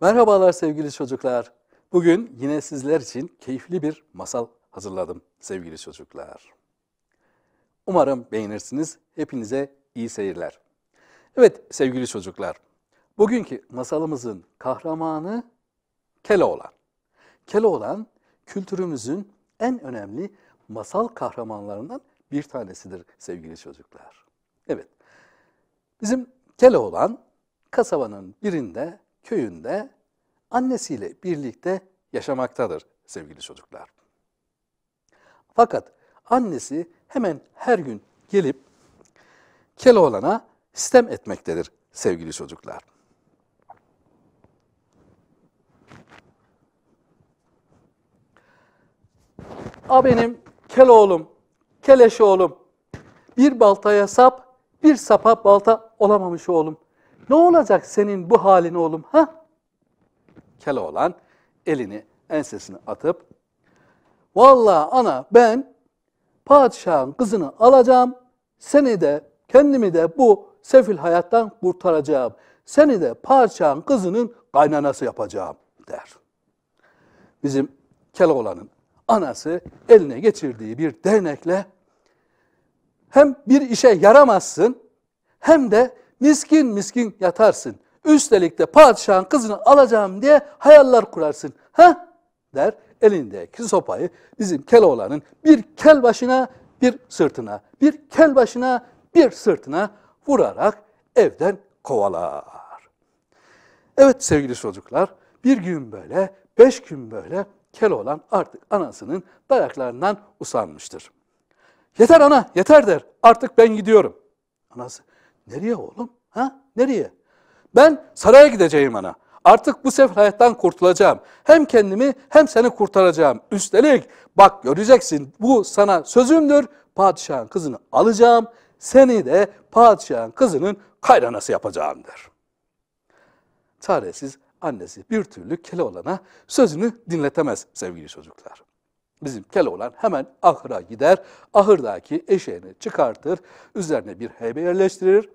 Merhabalar sevgili çocuklar. Bugün yine sizler için keyifli bir masal hazırladım sevgili çocuklar. Umarım beğenirsiniz. Hepinize iyi seyirler. Evet sevgili çocuklar, bugünkü masalımızın kahramanı Keloğlan. Keloğlan kültürümüzün en önemli masal kahramanlarından bir tanesidir sevgili çocuklar. Evet, bizim Keloğlan kasabanın birinde, köyünde annesiyle birlikte yaşamaktadır sevgili çocuklar. Fakat annesi hemen her gün gelip Keloğlan'a sistem etmektedir sevgili çocuklar. A benim, kel oğlum, keleş oğlum. Bir baltaya sap, bir sapa balta olamamış oğlum. Ne olacak senin bu halin oğlum ha? Keloğlan elini ensesine atıp Vallahi ana ben padişahın kızını alacağım. Seni de kendimi de bu sefil hayattan kurtaracağım. Seni de padişahın kızının kaynanası yapacağım der. Bizim Keloğlan'ın anası eline geçirdiği bir dernekle hem bir işe yaramazsın hem de miskin miskin yatarsın. Üstelik de padişahın kızını alacağım diye hayaller kurarsın. Ha der elindeki sopayı bizim Keloğlan'ın bir kel başına bir sırtına, bir kel başına bir sırtına vurarak evden kovalar. Evet sevgili çocuklar bir gün böyle, beş gün böyle Keloğlan artık anasının dayaklarından usanmıştır. Yeter ana, yeter der. Artık ben gidiyorum. Anası, nereye oğlum? Ha? Nereye? Ben saraya gideceğim ana. Artık bu sefer hayattan kurtulacağım. Hem kendimi hem seni kurtaracağım. Üstelik bak göreceksin bu sana sözümdür. Padişahın kızını alacağım. Seni de padişahın kızının kayranası yapacağım der. Çaresiz annesi bir türlü olana sözünü dinletemez sevgili çocuklar. Bizim olan hemen ahıra gider, ahırdaki eşeğini çıkartır, üzerine bir heybe yerleştirir.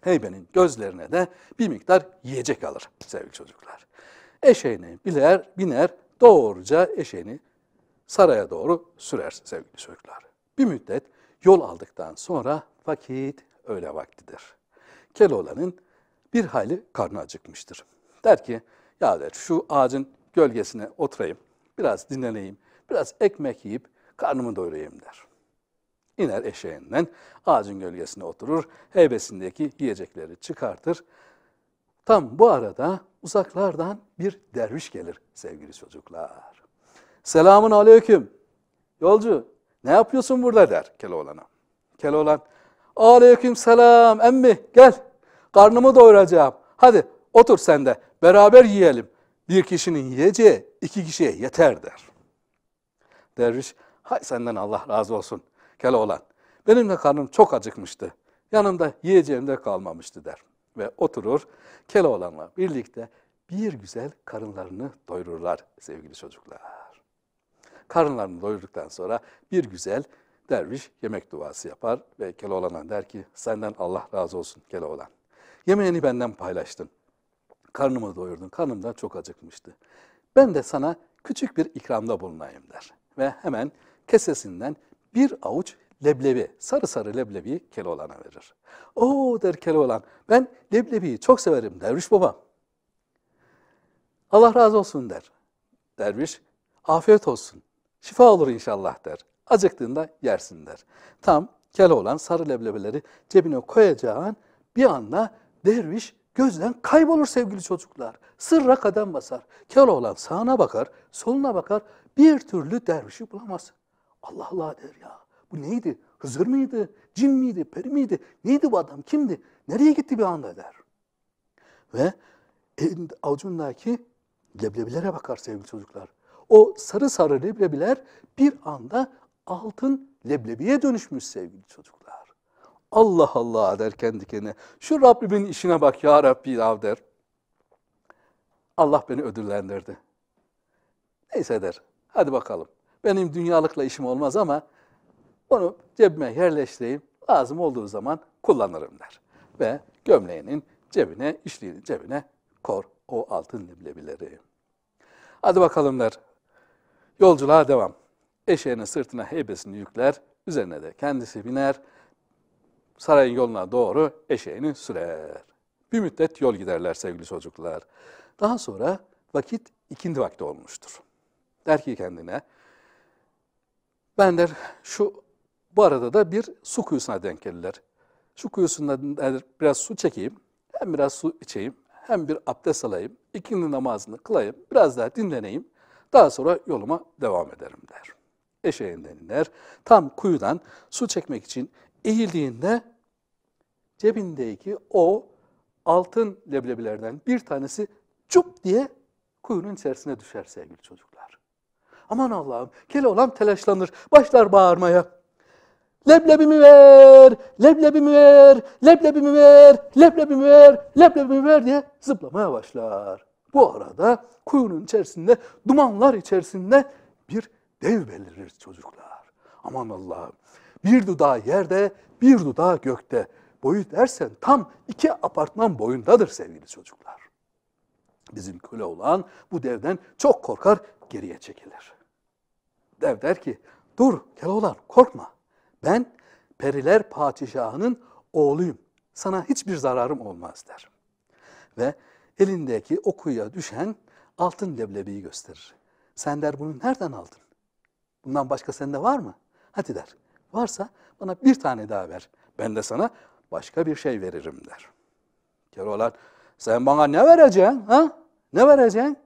Heybenin gözlerine de bir miktar yiyecek alır sevgili çocuklar. Eşeğini biler, biner, doğruca eşeğini saraya doğru sürer sevgili çocuklar. Bir müddet yol aldıktan sonra vakit öğle vaktidir. Keloğlan'ın bir hayli karnı acıkmıştır. Der ki ya der şu ağacın gölgesine oturayım, biraz dinleneyim, biraz ekmek yiyip karnımı doyurayım der. İner eşeğinden ağacın gölgesine oturur, heybesindeki yiyecekleri çıkartır. Tam bu arada uzaklardan bir derviş gelir sevgili çocuklar. Selamun aleyküm. Yolcu ne yapıyorsun burada der Keloğlan'a. Keloğlan aleyküm selam emmi gel karnımı doyuracağım. Hadi Otur sen de beraber yiyelim. Bir kişinin yiyeceği iki kişiye yeter der. Derviş, hay senden Allah razı olsun. Kele Benim de karnım çok acıkmıştı. Yanımda yiyeceğim de kalmamıştı der. Ve oturur kele birlikte bir güzel karınlarını doyururlar sevgili çocuklar. Karınlarını doyurduktan sonra bir güzel derviş yemek duası yapar ve Keloğlan'a der ki senden Allah razı olsun Keloğlan. Yemeğini benden paylaştın karnımı doyurdun, karnım da çok acıkmıştı. Ben de sana küçük bir ikramda bulunayım der. Ve hemen kesesinden bir avuç leblebi, sarı sarı leblebi Keloğlan'a verir. O der Keloğlan, ben leblebiyi çok severim derviş baba. Allah razı olsun der. Derviş, afiyet olsun, şifa olur inşallah der. Acıktığında yersin der. Tam Keloğlan sarı leblebileri cebine koyacağı an bir anda derviş gözden kaybolur sevgili çocuklar. Sırra kadem basar. Keloğlan sağına bakar, soluna bakar. Bir türlü dervişi bulamaz. Allah Allah der ya. Bu neydi? Hızır mıydı? Cin miydi? Peri miydi? Neydi bu adam? Kimdi? Nereye gitti bir anda der. Ve avucundaki leblebilere bakar sevgili çocuklar. O sarı sarı leblebiler bir anda altın leblebiye dönüşmüş sevgili çocuklar. Allah Allah der kendi kendine. Şu Rabbimin işine bak ya Rabbi ya der. Allah beni ödüllendirdi. Neyse der. Hadi bakalım. Benim dünyalıkla işim olmaz ama onu cebime yerleştireyim. Lazım olduğu zaman kullanırım der. Ve gömleğinin cebine, işliğinin cebine kor o altın leblebileri. Hadi bakalım der. Yolculuğa devam. Eşeğine sırtına heybesini yükler. Üzerine de kendisi biner sarayın yoluna doğru eşeğini sürer. Bir müddet yol giderler sevgili çocuklar. Daha sonra vakit ikindi vakti olmuştur. Der ki kendine, ben der şu bu arada da bir su kuyusuna denk gelirler. Şu kuyusundan biraz su çekeyim, hem biraz su içeyim, hem bir abdest alayım, ikindi namazını kılayım, biraz daha dinleneyim, daha sonra yoluma devam ederim der. Eşeğinden iner, tam kuyudan su çekmek için eğildiğinde cebindeki o altın leblebilerden bir tanesi çup diye kuyunun içerisine düşer sevgili çocuklar. Aman Allah'ım Keloğlan telaşlanır, başlar bağırmaya. Leblebimi ver, leblebimi ver, leblebimi ver, leblebimi ver, leblebimi ver diye zıplamaya başlar. Bu arada kuyunun içerisinde, dumanlar içerisinde bir dev belirir çocuklar. Aman Allah'ım. Bir dudağı yerde, bir dudağı gökte boyu dersen tam iki apartman boyundadır sevgili çocuklar. Bizim köle olan bu devden çok korkar geriye çekilir. Dev der ki dur Keloğlan korkma ben periler padişahının oğluyum sana hiçbir zararım olmaz der. Ve elindeki o düşen altın leblebiyi gösterir. Sen der bunu nereden aldın? Bundan başka sende var mı? Hadi der. Varsa bana bir tane daha ver. Ben de sana başka bir şey veririm der. Keloğlan sen bana ne vereceksin? Ha? Ne vereceksin?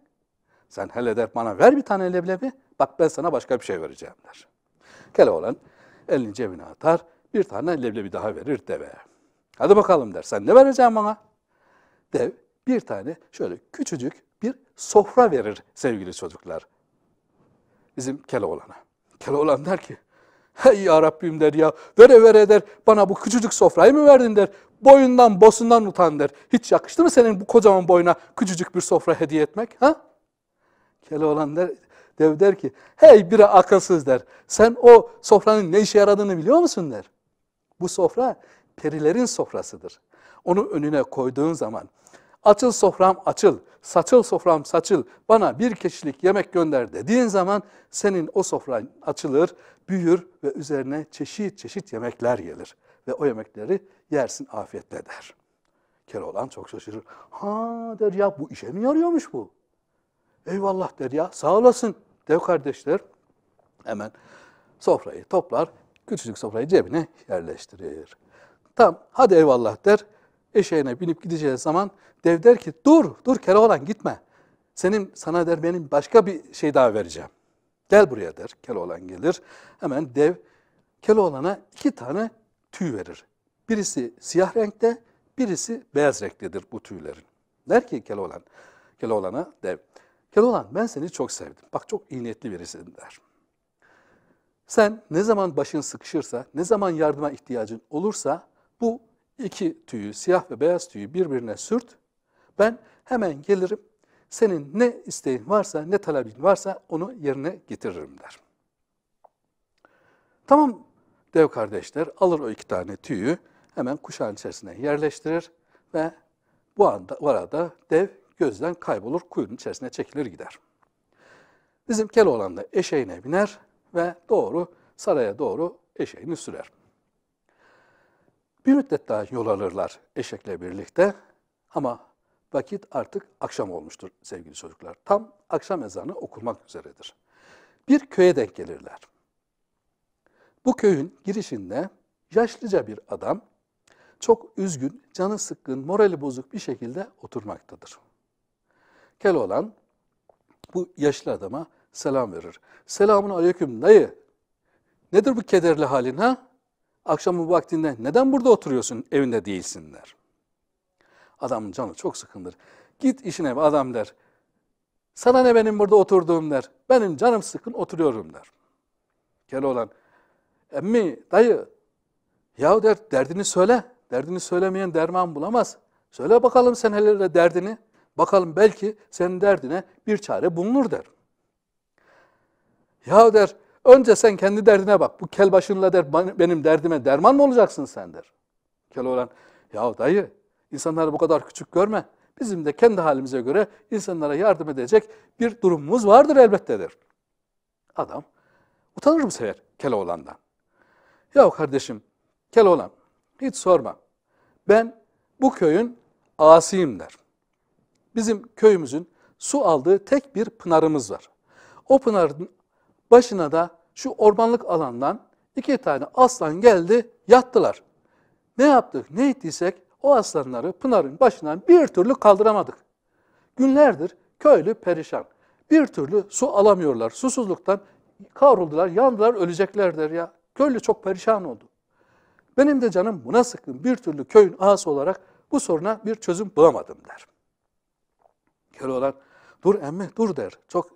Sen hele der bana ver bir tane leblebi. Bak ben sana başka bir şey vereceğim der. Keloğlan elini cebine atar. Bir tane leblebi daha verir deve. Hadi bakalım der. Sen ne vereceksin bana? Dev bir tane şöyle küçücük bir sofra verir sevgili çocuklar. Bizim Keloğlan'a. Keloğlan der ki Hey ya Rabbim der ya vere vere der bana bu küçücük sofrayı mı verdin der. Boyundan bosundan utan der. Hiç yakıştı mı senin bu kocaman boyuna küçücük bir sofra hediye etmek? Ha? Keloğlan der, dev der ki hey biri akılsız der. Sen o sofranın ne işe yaradığını biliyor musun der. Bu sofra perilerin sofrasıdır. Onu önüne koyduğun zaman Açıl sofram açıl, saçıl sofram saçıl, bana bir kişilik yemek gönder dediğin zaman senin o sofran açılır, büyür ve üzerine çeşit çeşit yemekler gelir. Ve o yemekleri yersin afiyetle der. Keloğlan çok şaşırır. Ha der ya bu işe mi yarıyormuş bu? Eyvallah der ya sağ olasın dev kardeşler. Hemen sofrayı toplar, küçücük sofrayı cebine yerleştirir. Tam hadi eyvallah der eşeğine binip gideceği zaman dev der ki dur, dur olan gitme. Senin sana der benim başka bir şey daha vereceğim. Gel buraya der. Keloğlan gelir. Hemen dev Keloğlan'a iki tane tüy verir. Birisi siyah renkte, birisi beyaz renktedir bu tüylerin. Der ki Keloğlan, Keloğlan'a dev. Keloğlan ben seni çok sevdim. Bak çok iyi niyetli birisin der. Sen ne zaman başın sıkışırsa, ne zaman yardıma ihtiyacın olursa bu iki tüyü, siyah ve beyaz tüyü birbirine sürt. Ben hemen gelirim, senin ne isteğin varsa, ne talebin varsa onu yerine getiririm der. Tamam dev kardeşler alır o iki tane tüyü, hemen kuşağın içerisine yerleştirir ve bu anda bu arada dev gözden kaybolur, kuyunun içerisine çekilir gider. Bizim Keloğlan da eşeğine biner ve doğru saraya doğru eşeğini sürer. Bir müddet daha yol alırlar eşekle birlikte ama vakit artık akşam olmuştur sevgili çocuklar. Tam akşam ezanı okunmak üzeredir. Bir köye denk gelirler. Bu köyün girişinde yaşlıca bir adam çok üzgün, canı sıkkın, morali bozuk bir şekilde oturmaktadır. Keloğlan bu yaşlı adama selam verir. Selamun aleyküm dayı. Nedir bu kederli halin ha? Akşamın vaktinde neden burada oturuyorsun evinde değilsinler. Adamın canı çok sıkındır. Git işine adam der. Sana ne benim burada oturduğum der. Benim canım sıkın oturuyorum der. Keloğlan. Emmi dayı. Yahu der derdini söyle. Derdini söylemeyen derman bulamaz. Söyle bakalım sen hele derdini. Bakalım belki senin derdine bir çare bulunur der. Ya der Önce sen kendi derdine bak. Bu kel başınla der, benim derdime derman mı olacaksın sen der. Kel olan, ya dayı insanları bu kadar küçük görme. Bizim de kendi halimize göre insanlara yardım edecek bir durumumuz vardır elbette der. Adam utanır mı sever Keloğlan'dan? Ya kardeşim Keloğlan hiç sorma. Ben bu köyün asiyim der. Bizim köyümüzün su aldığı tek bir pınarımız var. O pınarın Başına da şu ormanlık alandan iki tane aslan geldi yattılar. Ne yaptık ne ettiysek o aslanları Pınar'ın başından bir türlü kaldıramadık. Günlerdir köylü perişan. Bir türlü su alamıyorlar. Susuzluktan kavruldular, yandılar, öleceklerdir ya. Köylü çok perişan oldu. Benim de canım buna sıkın, bir türlü köyün ağası olarak bu soruna bir çözüm bulamadım der. Köylü olan dur emmi dur der. Çok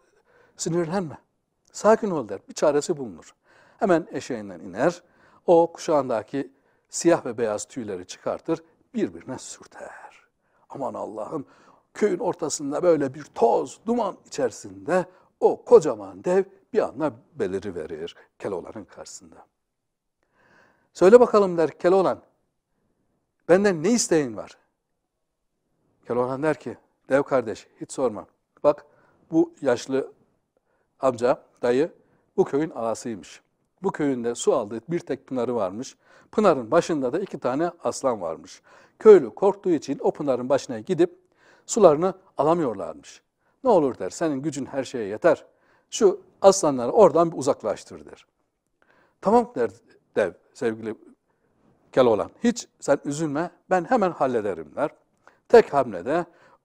sinirlenme. Sakin ol der. Bir çaresi bulunur. Hemen eşeğinden iner. O kuşağındaki siyah ve beyaz tüyleri çıkartır. Birbirine sürter. Aman Allah'ım köyün ortasında böyle bir toz, duman içerisinde o kocaman dev bir anda beliri verir Keloğlan'ın karşısında. Söyle bakalım der Keloğlan, benden ne isteğin var? Keloğlan der ki, dev kardeş hiç sorma. Bak bu yaşlı amca, dayı bu köyün ağasıymış. Bu köyünde su aldığı bir tek pınarı varmış. Pınarın başında da iki tane aslan varmış. Köylü korktuğu için o pınarın başına gidip sularını alamıyorlarmış. Ne olur der, senin gücün her şeye yeter. Şu aslanları oradan bir uzaklaştır der. Tamam der dev sevgili Keloğlan. Hiç sen üzülme ben hemen hallederim der. Tek hamlede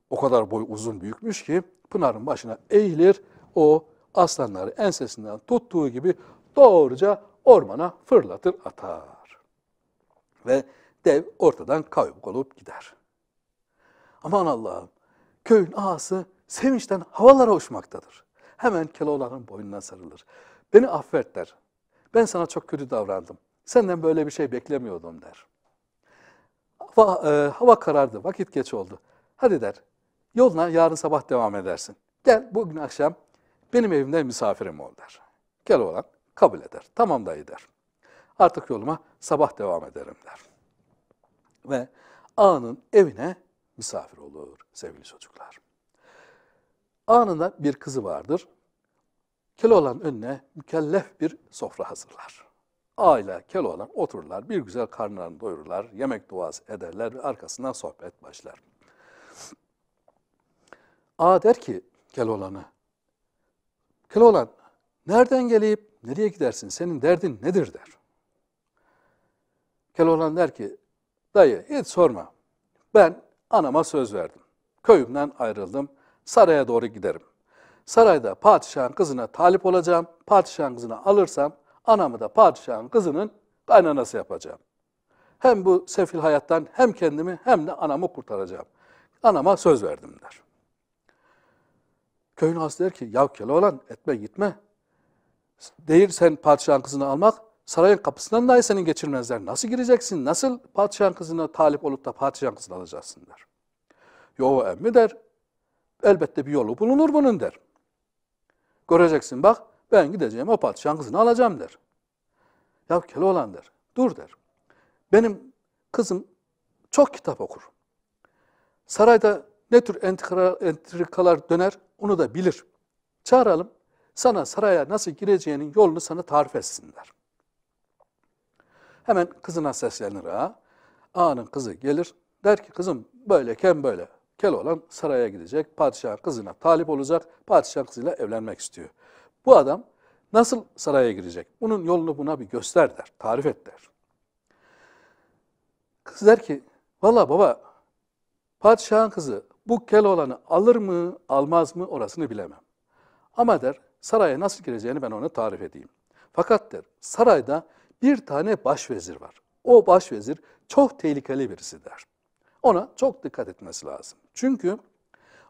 o kadar boy uzun büyükmüş ki Pınar'ın başına eğilir o aslanları ensesinden tuttuğu gibi doğruca ormana fırlatır atar. Ve dev ortadan kaybolup gider. Aman Allah'ım köyün ağası sevinçten havalara uçmaktadır. Hemen Keloğlan'ın boynuna sarılır. Beni affet der. Ben sana çok kötü davrandım. Senden böyle bir şey beklemiyordum der. Hava, e, hava karardı, vakit geç oldu. Hadi der, yoluna yarın sabah devam edersin. Gel bugün akşam benim evimde misafirim ol der. Gel olan kabul eder. Tamam dayı der. Artık yoluma sabah devam ederim der. Ve ağanın evine misafir olur sevgili çocuklar. da bir kızı vardır. Keloğlan önüne mükellef bir sofra hazırlar. Aile ile Keloğlan otururlar, bir güzel karnlarını doyururlar, yemek duası ederler ve arkasından sohbet başlar. A der ki Keloğlan'a, olan nereden gelip nereye gidersin, senin derdin nedir der. olan der ki, dayı hiç sorma, ben anama söz verdim. Köyümden ayrıldım, saraya doğru giderim. Sarayda padişahın kızına talip olacağım, padişahın kızını alırsam anamı da padişahın kızının kaynanası yapacağım. Hem bu sefil hayattan hem kendimi hem de anamı kurtaracağım. Anama söz verdim der. Köyün ağası der ki ya olan etme gitme. Değil sen padişahın kızını almak sarayın kapısından dahi senin geçirmezler. Nasıl gireceksin? Nasıl padişahın kızına talip olup da padişahın kızını alacaksın der. Yo emmi der. Elbette bir yolu bulunur bunun der. Göreceksin bak ben gideceğim o padişahın kızını alacağım der. Ya olan der. Dur der. Benim kızım çok kitap okur. Sarayda ne tür entrikalar döner onu da bilir. Çağıralım, sana saraya nasıl gireceğinin yolunu sana tarif etsinler. Hemen kızına seslenir ağa. Ağanın kızı gelir, der ki kızım böyleken böyle. Kel olan saraya gidecek, padişah kızına talip olacak, padişah kızıyla evlenmek istiyor. Bu adam nasıl saraya girecek? Bunun yolunu buna bir göster der, tarif et der. Kız der ki, valla baba, padişahın kızı bu Keloğlan'ı alır mı, almaz mı orasını bilemem. Ama der, saraya nasıl gireceğini ben ona tarif edeyim. Fakat der, sarayda bir tane başvezir var. O başvezir çok tehlikeli birisi der. Ona çok dikkat etmesi lazım. Çünkü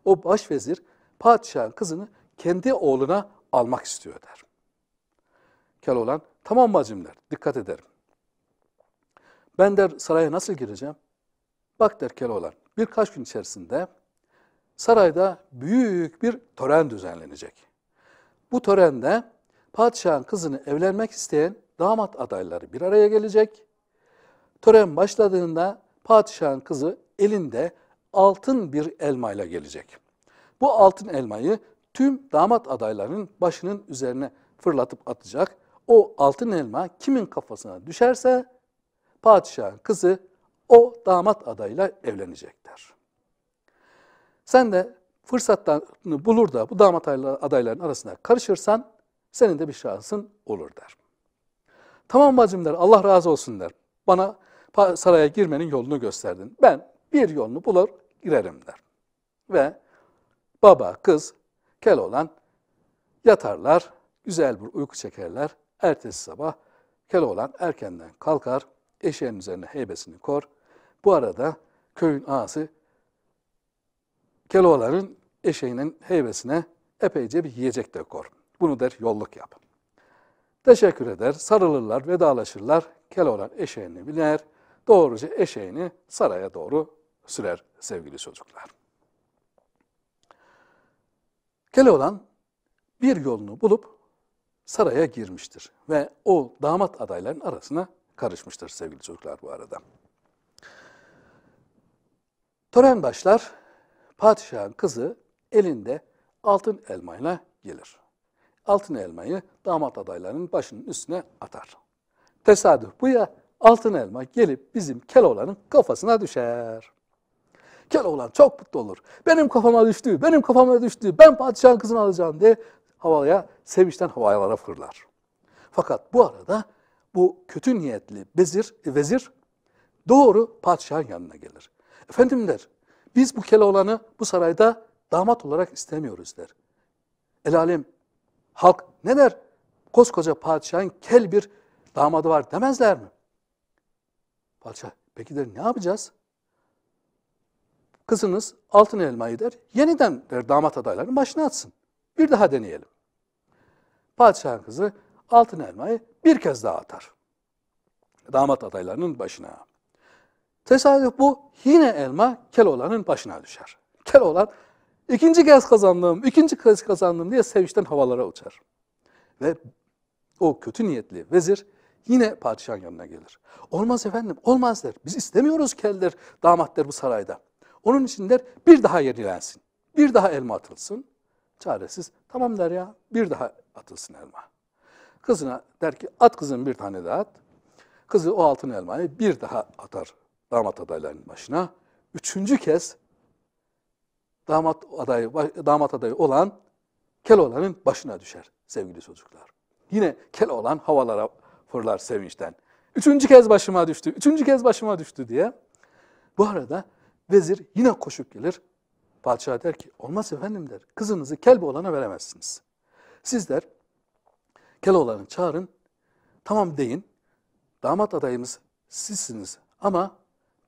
o başvezir padişahın kızını kendi oğluna almak istiyor der. Keloğlan, tamam bacım der, dikkat ederim. Ben der saraya nasıl gireceğim? Bak der Keloğlan, birkaç gün içerisinde sarayda büyük bir tören düzenlenecek. Bu törende padişahın kızını evlenmek isteyen damat adayları bir araya gelecek. Tören başladığında padişahın kızı elinde altın bir elmayla gelecek. Bu altın elmayı tüm damat adaylarının başının üzerine fırlatıp atacak. O altın elma kimin kafasına düşerse padişahın kızı o damat adayla evlenecek. Sen de fırsatlarını bulur da bu damat adayların arasına karışırsan senin de bir şansın olur der. Tamam bacım der Allah razı olsun der. Bana saraya girmenin yolunu gösterdin. Ben bir yolunu bulur girerim der. Ve baba, kız, kel olan yatarlar, güzel bir uyku çekerler. Ertesi sabah kel olan erkenden kalkar, eşeğin üzerine heybesini kor. Bu arada köyün ağası Keloğlan'ın eşeğinin heybesine epeyce bir yiyecek dökor. Bunu der yolluk yap. Teşekkür eder, sarılırlar, vedalaşırlar. Keloğlan eşeğini biner, doğruca eşeğini saraya doğru sürer sevgili çocuklar. Keloğlan bir yolunu bulup saraya girmiştir ve o damat adayların arasına karışmıştır sevgili çocuklar bu arada. Tören başlar, Padişahın kızı elinde altın elmayla gelir. Altın elmayı damat adaylarının başının üstüne atar. Tesadüf bu ya altın elma gelip bizim Keloğlan'ın kafasına düşer. Keloğlan çok mutlu olur. Benim kafama düştü, benim kafama düştü, ben padişahın kızını alacağım diye havaya, sevinçten havalara fırlar. Fakat bu arada bu kötü niyetli bezir, vezir doğru padişahın yanına gelir. Efendim der, biz bu Keloğlan'ı bu sarayda damat olarak istemiyoruz der. El alem halk ne der? Koskoca padişahın kel bir damadı var demezler mi? Padişah peki der ne yapacağız? Kızınız altın elmayı der. Yeniden der damat adaylarının başına atsın. Bir daha deneyelim. Padişahın kızı altın elmayı bir kez daha atar. Damat adaylarının başına. Tesadüf bu yine elma Keloğlan'ın başına düşer. Keloğlan ikinci kez kazandım, ikinci kez kazandım diye sevinçten havalara uçar. Ve o kötü niyetli vezir yine padişahın yanına gelir. Olmaz efendim, olmaz der. Biz istemiyoruz keller, damatlar bu sarayda. Onun için der bir daha yenilensin, bir daha elma atılsın. Çaresiz tamam der ya bir daha atılsın elma. Kızına der ki at kızım bir tane daha at. Kızı o altın elmayı bir daha atar damat adaylarının başına. Üçüncü kez damat adayı, damat adayı olan Keloğlan'ın başına düşer sevgili çocuklar. Yine Keloğlan havalara fırlar sevinçten. Üçüncü kez başıma düştü, üçüncü kez başıma düştü diye. Bu arada vezir yine koşup gelir. Padişah der ki olmaz efendim der. Kızınızı Kelboğlan'a veremezsiniz. Sizler Keloğlan'ı çağırın. Tamam deyin. Damat adayımız sizsiniz ama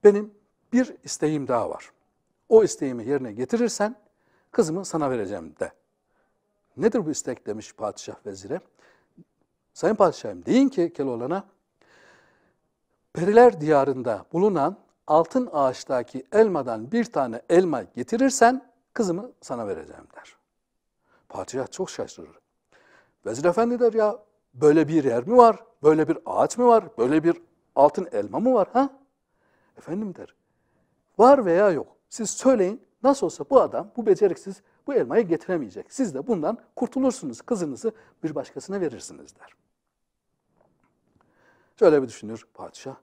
benim bir isteğim daha var. O isteğimi yerine getirirsen kızımı sana vereceğim de. Nedir bu istek demiş padişah vezire. Sayın padişahım deyin ki Keloğlan'a periler diyarında bulunan altın ağaçtaki elmadan bir tane elma getirirsen kızımı sana vereceğim der. Padişah çok şaşırır. Vezir efendi der ya böyle bir yer mi var? Böyle bir ağaç mı var? Böyle bir altın elma mı var? Ha? Efendim der. Var veya yok. Siz söyleyin nasıl olsa bu adam, bu beceriksiz bu elmayı getiremeyecek. Siz de bundan kurtulursunuz. Kızınızı bir başkasına verirsiniz der. Şöyle bir düşünür padişah.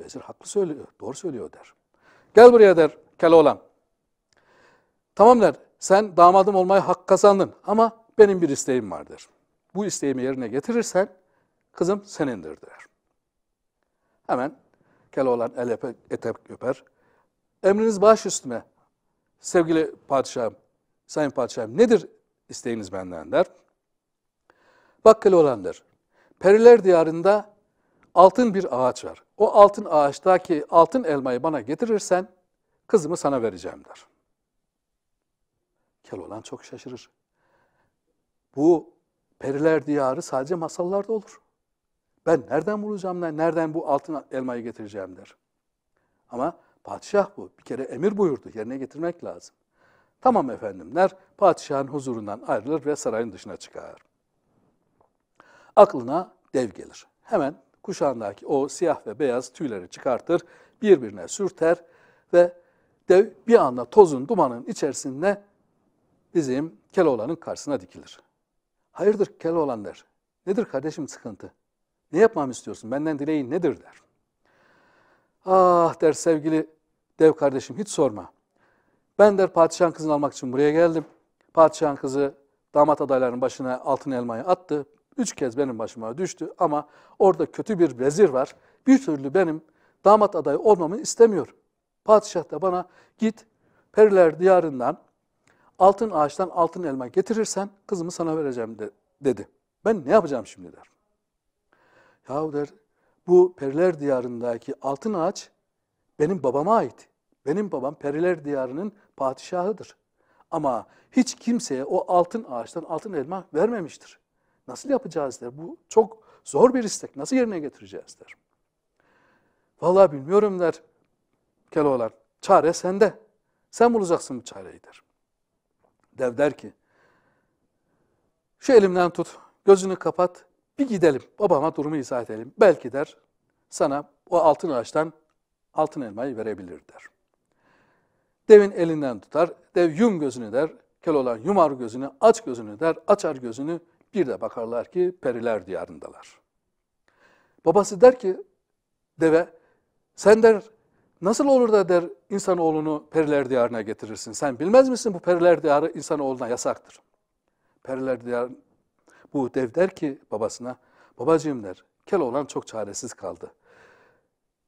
Vezir haklı söylüyor, doğru söylüyor der. Gel buraya der Keloğlan. Tamam der, sen damadım olmayı hak kazandın ama benim bir isteğim vardır. Bu isteğimi yerine getirirsen kızım senindir der. Hemen kel olan el epe, ete öper. Emriniz baş üstüne sevgili padişahım, sayın padişahım nedir isteğiniz benden der. Bakkal olan der. Periler diyarında altın bir ağaç var. O altın ağaçtaki altın elmayı bana getirirsen kızımı sana vereceğim der. Kel olan çok şaşırır. Bu periler diyarı sadece masallarda olur. Ben nereden bulacağım, nereden bu altın elmayı getireceğim der. Ama padişah bu. Bir kere emir buyurdu. Yerine getirmek lazım. Tamam efendimler, padişahın huzurundan ayrılır ve sarayın dışına çıkar. Aklına dev gelir. Hemen kuşağındaki o siyah ve beyaz tüyleri çıkartır, birbirine sürter ve dev bir anda tozun dumanın içerisinde bizim Keloğlan'ın karşısına dikilir. Hayırdır Keloğlan der. Nedir kardeşim sıkıntı? Ne yapmamı istiyorsun? Benden dileğin nedir der. Ah der sevgili dev kardeşim hiç sorma. Ben der padişahın kızını almak için buraya geldim. Padişahın kızı damat adaylarının başına altın elmayı attı. Üç kez benim başıma düştü ama orada kötü bir vezir var. Bir türlü benim damat adayı olmamı istemiyor. Padişah da bana git periler diyarından altın ağaçtan altın elma getirirsen kızımı sana vereceğim de, dedi. Ben ne yapacağım şimdi der. Yahu der bu periler diyarındaki altın ağaç benim babama ait. Benim babam periler diyarının padişahıdır. Ama hiç kimseye o altın ağaçtan altın elma vermemiştir. Nasıl yapacağız der. Bu çok zor bir istek. Nasıl yerine getireceğiz der. Vallahi bilmiyorum der Keloğlan. Çare sende. Sen bulacaksın bu çareyi der. Dev der ki şu elimden tut, gözünü kapat, bir gidelim babama durumu izah edelim. Belki der sana o altın ağaçtan altın elmayı verebilir der. Devin elinden tutar. Dev yum gözünü der. Keloğlan yumar gözünü, aç gözünü der. Açar gözünü bir de bakarlar ki periler diyarındalar. Babası der ki deve sen der nasıl olur da der insanoğlunu periler diyarına getirirsin. Sen bilmez misin bu periler diyarı insanoğluna yasaktır. Periler diyar, bu dev der ki babasına, babacığım der, Kel olan çok çaresiz kaldı.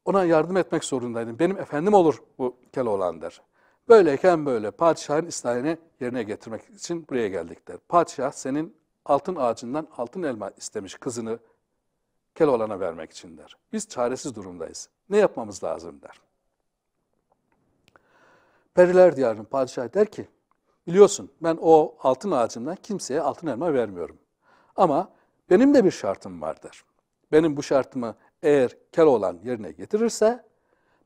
Ona yardım etmek zorundaydım. Benim efendim olur bu Kel olan der. Böyleyken böyle padişahın isteğini yerine getirmek için buraya geldik der. Padişah senin altın ağacından altın elma istemiş kızını Kel olan'a vermek için der. Biz çaresiz durumdayız. Ne yapmamız lazım der. Periler diyarının padişahı der ki, biliyorsun ben o altın ağacından kimseye altın elma vermiyorum. Ama benim de bir şartım vardır. Benim bu şartımı eğer Kel olan yerine getirirse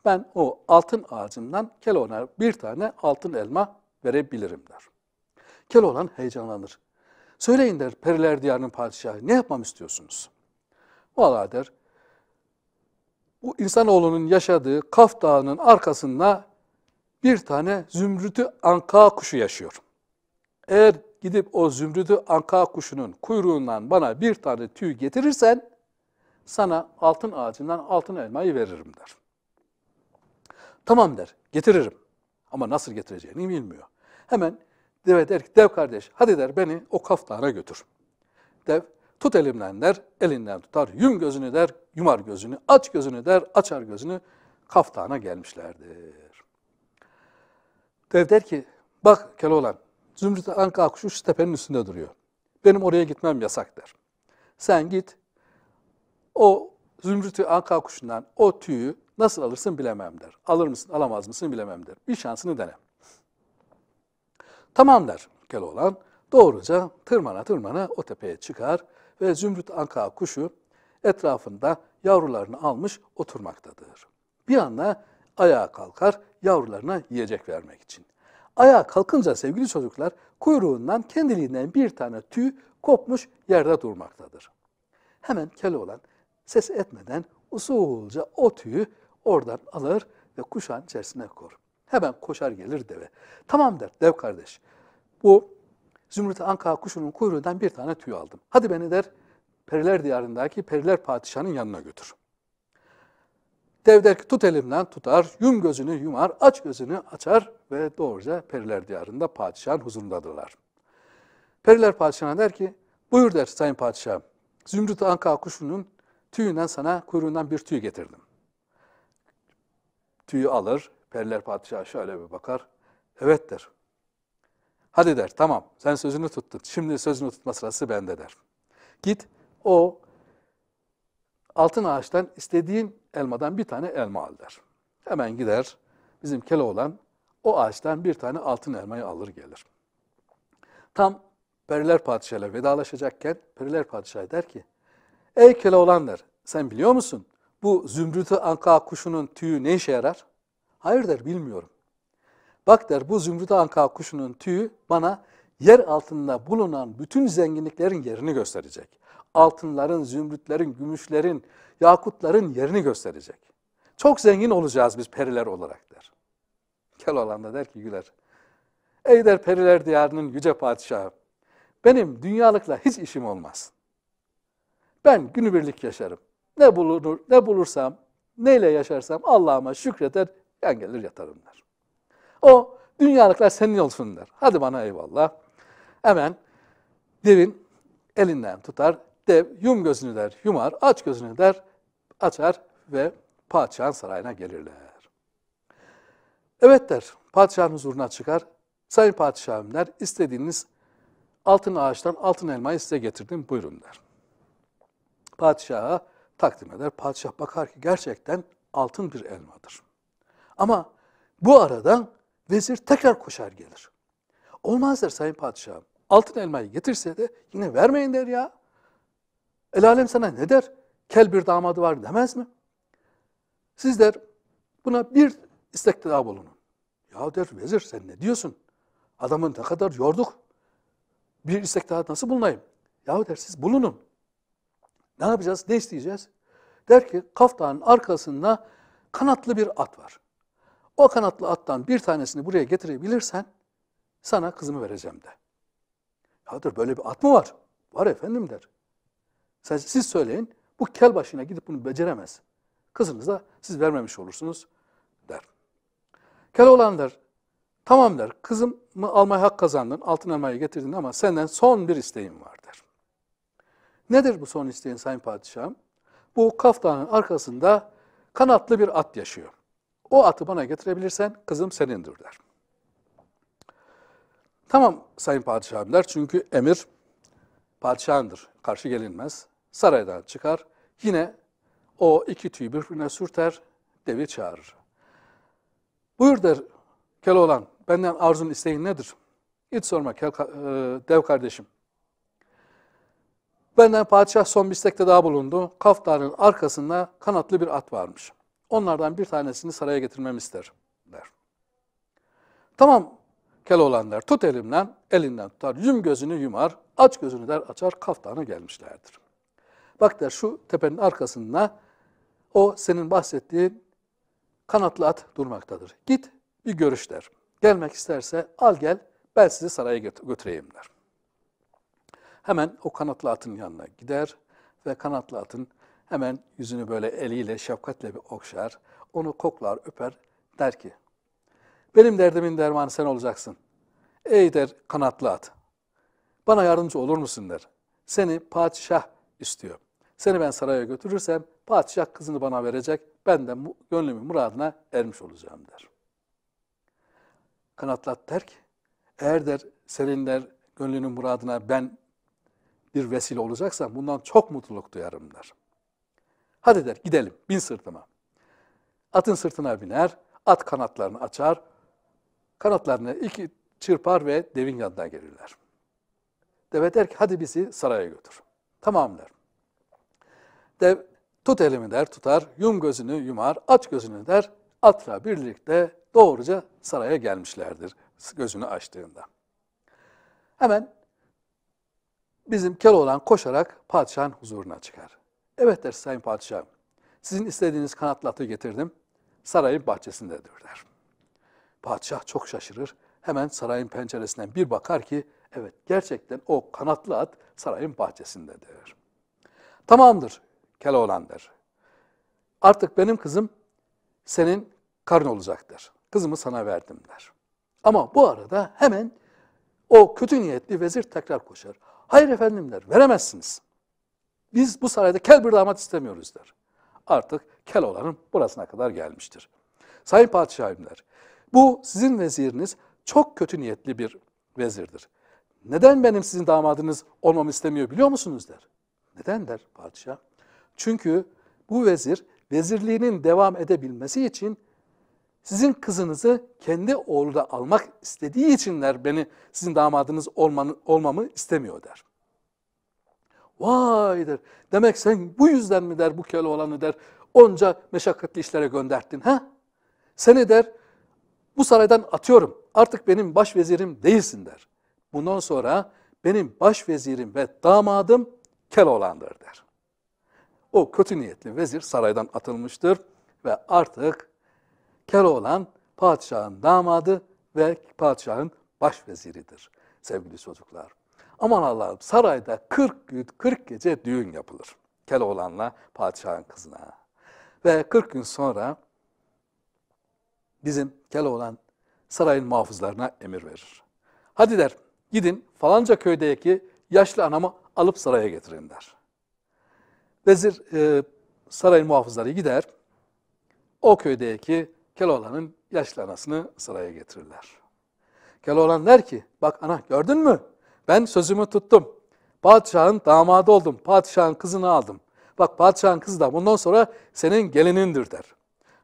ben o altın ağacından Keloğlan'a bir tane altın elma verebilirim der. Kel olan heyecanlanır. Söyleyin der periler diyarının padişahı ne yapmam istiyorsunuz? Valla der bu insanoğlunun yaşadığı Kaf Dağı'nın arkasında bir tane zümrütü anka kuşu yaşıyor. Eğer gidip o zümrüdü anka kuşunun kuyruğundan bana bir tane tüy getirirsen sana altın ağacından altın elmayı veririm der. Tamam der, getiririm. Ama nasıl getireceğini bilmiyor. Hemen deve der ki, dev kardeş hadi der beni o kaftana götür. Dev tut elimden der, elinden tutar, yum gözünü der, yumar gözünü, aç gözünü der, açar gözünü, kaftana gelmişlerdir. Dev der ki, bak Keloğlan Zümrüt Anka Akkuşu şu tepenin üstünde duruyor. Benim oraya gitmem yasak der. Sen git o Zümrüt'ü Anka kuşundan o tüyü nasıl alırsın bilemem der. Alır mısın alamaz mısın bilemem der. Bir şansını dene. Tamam der Keloğlan. Doğruca tırmana tırmana o tepeye çıkar ve Zümrüt Anka kuşu etrafında yavrularını almış oturmaktadır. Bir anda ayağa kalkar yavrularına yiyecek vermek için. Ayağa kalkınca sevgili çocuklar kuyruğundan kendiliğinden bir tane tüy kopmuş yerde durmaktadır. Hemen Keloğlan ses etmeden usulca o tüyü oradan alır ve kuşağın içerisine koyar. Hemen koşar gelir deve. Tamam der dev kardeş. Bu Zümrüt Anka kuşunun kuyruğundan bir tane tüy aldım. Hadi beni der Periler Diyarı'ndaki Periler Padişahı'nın yanına götür. Devdek tut elimden tutar, yum gözünü yumar, aç gözünü açar ve doğruca periler diyarında padişahın huzurundadırlar. Periler padişahına der ki, buyur der sayın padişah, Zümrüt Anka kuşunun tüyünden sana kuyruğundan bir tüy getirdim. Tüyü alır, periler padişahı şöyle bir bakar, evet der. Hadi der, tamam sen sözünü tuttun, şimdi sözünü tutma sırası bende der. Git o altın ağaçtan istediğin elmadan bir tane elma al der. Hemen gider bizim olan o ağaçtan bir tane altın elmayı alır gelir. Tam Periler Padişah'la vedalaşacakken Periler Padişahı der ki Ey Keloğlan der sen biliyor musun bu zümrütü anka kuşunun tüyü ne işe yarar? Hayır der bilmiyorum. Bak der bu zümrütü anka kuşunun tüyü bana yer altında bulunan bütün zenginliklerin yerini gösterecek altınların, zümrütlerin, gümüşlerin, yakutların yerini gösterecek. Çok zengin olacağız biz periler olarak der. olan da der ki güler. Ey der periler diyarının yüce padişahı. Benim dünyalıkla hiç işim olmaz. Ben günübirlik yaşarım. Ne bulunur, ne bulursam, neyle yaşarsam Allah'ıma şükreder, yan gelir yatarım der. O dünyalıklar senin olsun der. Hadi bana eyvallah. Hemen devin elinden tutar, Dev yum gözünü der, yumar, aç gözünü der, açar ve padişahın sarayına gelirler. Evet der, padişahın huzuruna çıkar. Sayın padişahım der, istediğiniz altın ağaçtan altın elmayı size getirdim, buyurun der. Padişaha takdim eder. Padişah bakar ki gerçekten altın bir elmadır. Ama bu arada vezir tekrar koşar gelir. Olmaz der sayın padişahım. Altın elmayı getirse de yine vermeyin der ya. El alem sana ne der? Kel bir damadı var demez mi? Siz der, buna bir istekte daha bulunun. Ya der vezir sen ne diyorsun? Adamın ne kadar yorduk. Bir istek daha nasıl bulunayım? Ya der siz bulunun. Ne yapacağız? Ne isteyeceğiz? Der ki kaftanın arkasında kanatlı bir at var. O kanatlı attan bir tanesini buraya getirebilirsen sana kızımı vereceğim de. Ya der böyle bir at mı var? Var efendim der. Sadece siz söyleyin. Bu kel başına gidip bunu beceremez. Kızınız siz vermemiş olursunuz der. Kel olan der. Tamam der. Kızımı almaya hak kazandın. Altın elmayı getirdin ama senden son bir isteğim var der. Nedir bu son isteğin Sayın Padişahım? Bu kaftanın arkasında kanatlı bir at yaşıyor. O atı bana getirebilirsen kızım senindir der. Tamam Sayın Padişahım der çünkü emir padişahındır, karşı gelinmez. Saraydan çıkar, yine o iki tüyü birbirine sürter, devi çağırır. Buyur der Keloğlan, benden arzun isteğin nedir? Hiç sorma kel, e, dev kardeşim. Benden padişah son bir istekte daha bulundu. Kaftanın arkasında kanatlı bir at varmış. Onlardan bir tanesini saraya getirmemi ister der. Tamam kel olanlar tut elimden, elinden tutar, yum gözünü yumar, aç gözünü der açar, Kaftanı gelmişlerdir. Bak der şu tepenin arkasında o senin bahsettiğin kanatlı at durmaktadır. Git bir görüş der. Gelmek isterse al gel ben sizi saraya götüreyim der. Hemen o kanatlı atın yanına gider ve kanatlı atın hemen yüzünü böyle eliyle şefkatle bir okşar. Onu koklar, öper, der ki benim derdimin dermanı sen olacaksın. Ey der kanatlı at. Bana yardımcı olur musun der. Seni padişah istiyor. Seni ben saraya götürürsem padişah kızını bana verecek. Ben de gönlümün muradına ermiş olacağım der. Kanatlı at der ki eğer der senin der gönlünün muradına ben bir vesile olacaksam bundan çok mutluluk duyarım der. Hadi der gidelim bin sırtıma. Atın sırtına biner, at kanatlarını açar, Kanatlarını iki çırpar ve devin yanına gelirler. Deve der ki hadi bizi saraya götür. Tamam der. Dev tut elimi der tutar, yum gözünü yumar, aç gözünü der. Atla birlikte doğruca saraya gelmişlerdir gözünü açtığında. Hemen bizim olan koşarak padişahın huzuruna çıkar. Evet der sayın padişahım, sizin istediğiniz kanatlatı getirdim, sarayın bahçesindedir der. Padişah çok şaşırır. Hemen sarayın penceresinden bir bakar ki evet gerçekten o kanatlı at sarayın bahçesindedir. Tamamdır Keloğlan der. Artık benim kızım senin karın olacaktır. Kızımı sana verdim der. Ama bu arada hemen o kötü niyetli vezir tekrar koşar. Hayır efendim der, veremezsiniz. Biz bu sarayda kel bir damat istemiyoruz der. Artık kel olanın burasına kadar gelmiştir. Sayın padişahım der, bu sizin veziriniz çok kötü niyetli bir vezirdir. Neden benim sizin damadınız olmamı istemiyor biliyor musunuz der. Neden der padişah? Çünkü bu vezir vezirliğinin devam edebilmesi için sizin kızınızı kendi oğlu da almak istediği içinler beni sizin damadınız olmanı, olmamı istemiyor der. Vay der. Demek sen bu yüzden mi der bu olanı der onca meşakkatli işlere gönderttin ha? Seni der bu saraydan atıyorum. Artık benim başvezirim değilsin der. Bundan sonra benim başvezirim ve damadım Keloğlan'dır der. O kötü niyetli vezir saraydan atılmıştır ve artık Keloğlan padişahın damadı ve padişahın başveziridir sevgili çocuklar. Aman Allah'ım sarayda 40 gün 40 gece düğün yapılır. Keloğlan'la padişahın kızına. Ve 40 gün sonra bizim Keloğlan sarayın muhafızlarına emir verir. Hadi der gidin falanca köydeki yaşlı anamı alıp saraya getirin der. Vezir e, sarayın muhafızları gider o köydeki Keloğlan'ın yaşlı anasını saraya getirirler. Keloğlan der ki bak ana gördün mü ben sözümü tuttum. Padişahın damadı oldum. Padişahın kızını aldım. Bak padişahın kızı da bundan sonra senin gelinindir der.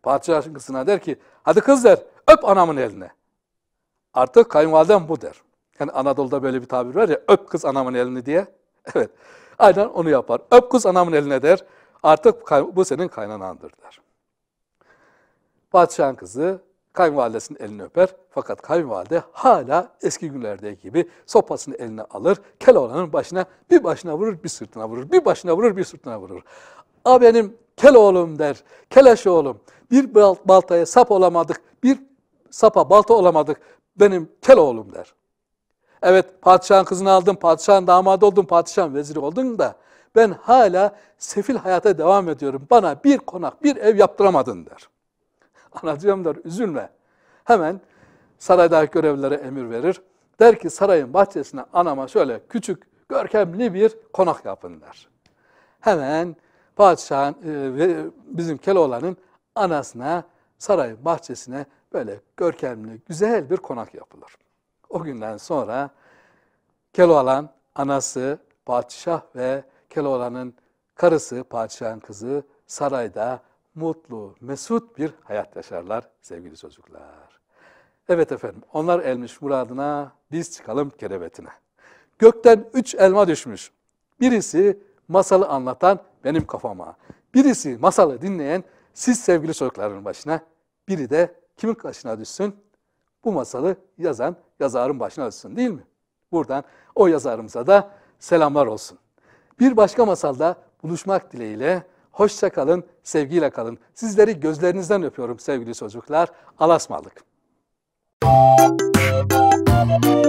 Padişahın kızına der ki hadi kız der öp anamın eline. Artık kayınvalidem bu der. Yani Anadolu'da böyle bir tabir var ya öp kız anamın elini diye. Evet aynen onu yapar. Öp kız anamın eline der. Artık bu senin kaynanandır der. Padişahın kızı kayınvalidesinin elini öper. Fakat kayınvalide hala eski günlerdeki gibi sopasını eline alır. Keloğlanın başına bir başına vurur bir sırtına vurur. Bir başına vurur bir sırtına vurur. A benim Kel oğlum der, keleş oğlum. Bir baltaya sap olamadık, bir sapa balta olamadık. Benim kel oğlum der. Evet padişahın kızını aldın, padişahın damadı oldun, padişahın veziri oldun da ben hala sefil hayata devam ediyorum. Bana bir konak, bir ev yaptıramadın der. Anacığım der üzülme. Hemen saraydaki görevlilere emir verir. Der ki sarayın bahçesine anama şöyle küçük, görkemli bir konak yapın der. Hemen padişahın e, bizim Keloğlan'ın anasına, sarayın bahçesine böyle görkemli, güzel bir konak yapılır. O günden sonra Keloğlan anası padişah ve Keloğlan'ın karısı, padişahın kızı sarayda mutlu, mesut bir hayat yaşarlar sevgili çocuklar. Evet efendim, onlar elmiş muradına, biz çıkalım kerebetine. Gökten üç elma düşmüş. Birisi masalı anlatan benim kafama. Birisi masalı dinleyen siz sevgili çocukların başına, biri de kimin başına düşsün? Bu masalı yazan yazarın başına düşsün değil mi? Buradan o yazarımıza da selamlar olsun. Bir başka masalda buluşmak dileğiyle hoşça kalın, sevgiyle kalın. Sizleri gözlerinizden öpüyorum sevgili çocuklar. Alasmalık. Müzik